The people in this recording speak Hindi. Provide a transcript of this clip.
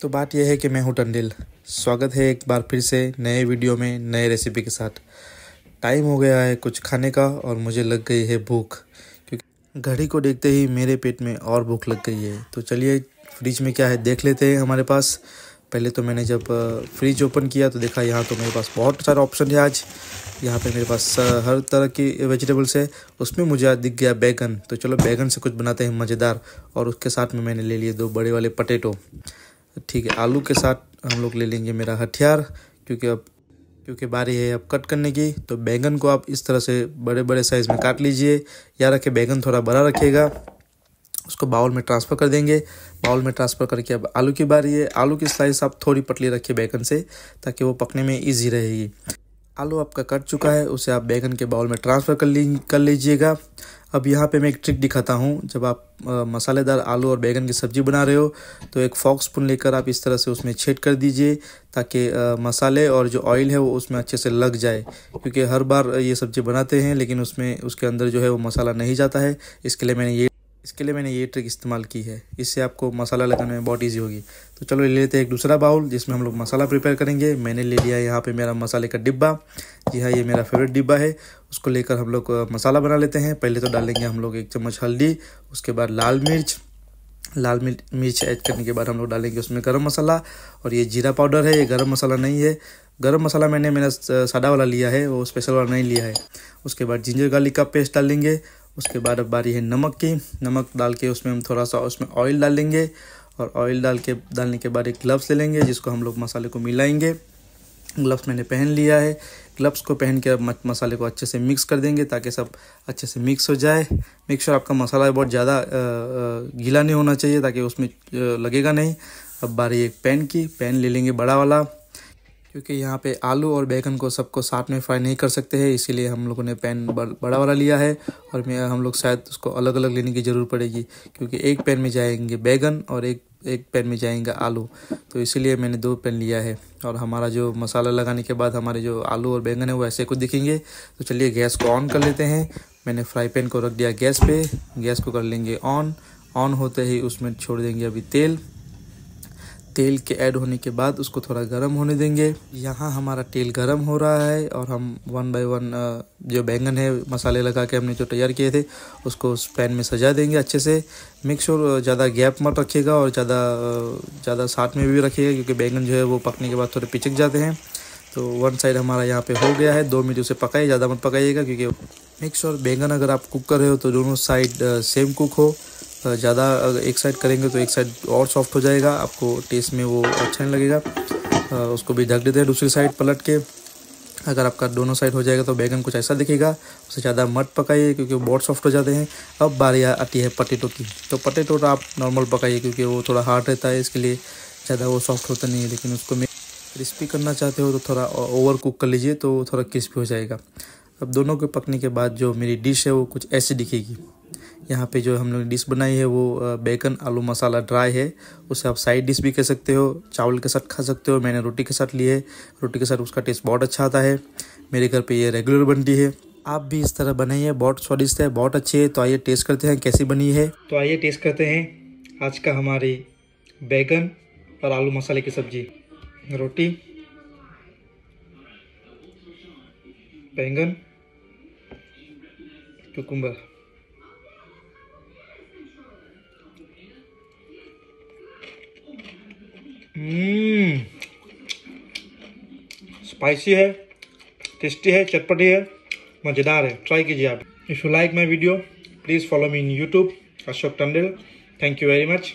तो बात यह है कि मैं हूँ टंडिल स्वागत है एक बार फिर से नए वीडियो में नए रेसिपी के साथ टाइम हो गया है कुछ खाने का और मुझे लग गई है भूख क्योंकि घड़ी को देखते ही मेरे पेट में और भूख लग गई है तो चलिए फ्रिज में क्या है देख लेते हैं हमारे पास पहले तो मैंने जब फ्रिज ओपन किया तो देखा यहाँ तो मेरे पास बहुत सारे ऑप्शन है आज यहाँ पे मेरे पास हर तरह की वेजिटेबल्स है उसमें मुझे आज दिख गया बैगन तो चलो बैगन से कुछ बनाते हैं मज़ेदार और उसके साथ में मैंने ले लिए दो बड़े वाले पटेटो ठीक है आलू के साथ हम लोग ले लेंगे मेरा हथियार क्योंकि अब क्योंकि बारी है अब कट करने की तो बैंगन को आप इस तरह से बड़े बड़े साइज़ में काट लीजिए या रखे बैंगन थोड़ा बड़ा रखिएगा उसको बाउल में ट्रांसफ़र कर देंगे बाउल में ट्रांसफ़र करके अब आलू की बारी है आलू की स्लाइस आप थोड़ी पतली रखिए बैगन से ताकि वो पकने में ईजी रहेगी आलू आपका कट चुका है उसे आप बैगन के बाउल में ट्रांसफ़र कर ली कर लीजिएगा अब यहाँ पे मैं एक ट्रिक दिखाता हूँ जब आप मसालेदार आलू और बैगन की सब्ज़ी बना रहे हो तो एक फॉक स्पून लेकर आप इस तरह से उसमें छेद कर दीजिए ताकि मसाले और जो ऑयल है वो उसमें अच्छे से लग जाए क्योंकि हर बार ये सब्ज़ी बनाते हैं लेकिन उसमें उसके अंदर जो है वो मसाला नहीं जाता है इसके लिए मैंने ये इसके लिए मैंने ये ट्रिक इस्तेमाल की है इससे आपको मसाला लगाने में बहुत ईजी होगी तो चलो ले लेते हैं एक दूसरा बाउल जिसमें हम लोग मसाला प्रिपेयर करेंगे मैंने ले लिया यहाँ पे मेरा मसाले का डिब्बा जी हाँ ये मेरा फेवरेट डिब्बा है उसको लेकर हम लोग मसाला बना लेते हैं पहले तो डालेंगे हम लोग एक चम्मच हल्दी उसके बाद लाल मिर्च लाल मिर्च ऐड करने के बाद हम लोग डालेंगे उसमें गर्म मसाला और ये जीरा पाउडर है ये गर्म मसाला नहीं है गर्म मसाला मैंने मेरा सादा वाला लिया है वो स्पेशल वाला नहीं लिया है उसके बाद जिंजर गार्लिक का पेस्ट डालेंगे उसके बाद अब बारी है नमक की नमक डाल के उसमें हम थोड़ा सा उसमें ऑयल डाल लेंगे और ऑयल डाल के डालने के बाद एक ग्लव्स ले लेंगे जिसको हम लोग मसाले को मिलाएंगे ग्लव्स मैंने पहन लिया है ग्लव्स को पहन के अब मसाले को अच्छे से मिक्स कर देंगे ताकि सब अच्छे से मिक्स हो जाए मिक्सर आपका मसाला बहुत ज़्यादा गीला नहीं होना चाहिए ताकि उसमें लगेगा नहीं अब बारी एक पैन की पैन ले लेंगे बड़ा वाला क्योंकि यहाँ पे आलू और बैगन को सबको साथ में फ्राई नहीं कर सकते हैं इसीलिए हम लोगों ने पैन बड़ा वाला लिया है और हम लोग शायद उसको अलग अलग लेने की ज़रूरत पड़ेगी क्योंकि एक पैन में जाएंगे बैगन और एक एक पैन में जाएंगे आलू तो इसीलिए मैंने दो पैन लिया है और हमारा जो मसाला लगाने के बाद हमारे जो आलू और बैंगन है वो ऐसे कुछ दिखेंगे तो चलिए गैस को ऑन कर लेते हैं मैंने फ्राई पैन को रख दिया गैस पे गैस को कर लेंगे ऑन ऑन होते ही उसमें छोड़ देंगे अभी तेल तेल के ऐड होने के बाद उसको थोड़ा गर्म होने देंगे यहाँ हमारा तेल गर्म हो रहा है और हम वन बाय वन जो बैंगन है मसाले लगा के हमने जो तैयार किए थे उसको उस पैन में सजा देंगे अच्छे से मेक श्योर ज़्यादा गैप मत रखिएगा और ज़्यादा ज़्यादा साथ में भी रखिएगा क्योंकि बैंगन जो है वो पकने के बाद थोड़े पिचक जाते हैं तो वन साइड हमारा यहाँ पे हो गया है दो मिनट उसे पकाइए ज़्यादा मत पकाइएगा क्योंकि मेक श्योर बैंगन अगर आप कुक कर रहे हो तो दोनों साइड सेम कुक हो ज़्यादा एक साइड करेंगे तो एक साइड और सॉफ्ट हो जाएगा आपको टेस्ट में वो अच्छा नहीं लगेगा उसको भी ढक देते हैं दूसरी साइड पलट के अगर आपका दोनों साइड हो जाएगा तो बैगन कुछ ऐसा दिखेगा उसे ज़्यादा मत पकाइए क्योंकि वो बहुत सॉफ्ट हो जाते हैं अब बारी आती है पटेटो की तो पटेटो तो आप नॉर्मल पकाइए क्योंकि वो थोड़ा हार्ड रहता है इसके लिए ज़्यादा वो सॉफ्ट होता नहीं है लेकिन उसको मैं क्रिस्पी करना चाहते हो तो थोड़ा ओवर कुक कर लीजिए तो थोड़ा क्रिस्पी हो जाएगा अब दोनों के पकने के बाद जो मेरी डिश है वो कुछ ऐसी दिखेगी यहाँ पे जो हम लोग डिश बनाई है वो बेकन आलू मसाला ड्राई है उसे आप साइड डिश भी कह सकते हो चावल के साथ खा सकते हो मैंने रोटी के साथ ली है रोटी के साथ उसका टेस्ट बहुत अच्छा आता है मेरे घर पे ये रेगुलर बनती है आप भी इस तरह बनाइए बहुत स्वादिष्ट है बहुत अच्छी है तो आइए टेस्ट करते हैं कैसी बनी है तो आइए टेस्ट करते हैं आज का हमारी बैगन और आलू मसाले की सब्जी रोटी बैंगन चुकुम्बर स्पाइसी हम्म। है टेस्टी है चटपटी है मज़ेदार है ट्राई कीजिए आप if you like my video please follow me in YouTube Ashok Tandel thank you very much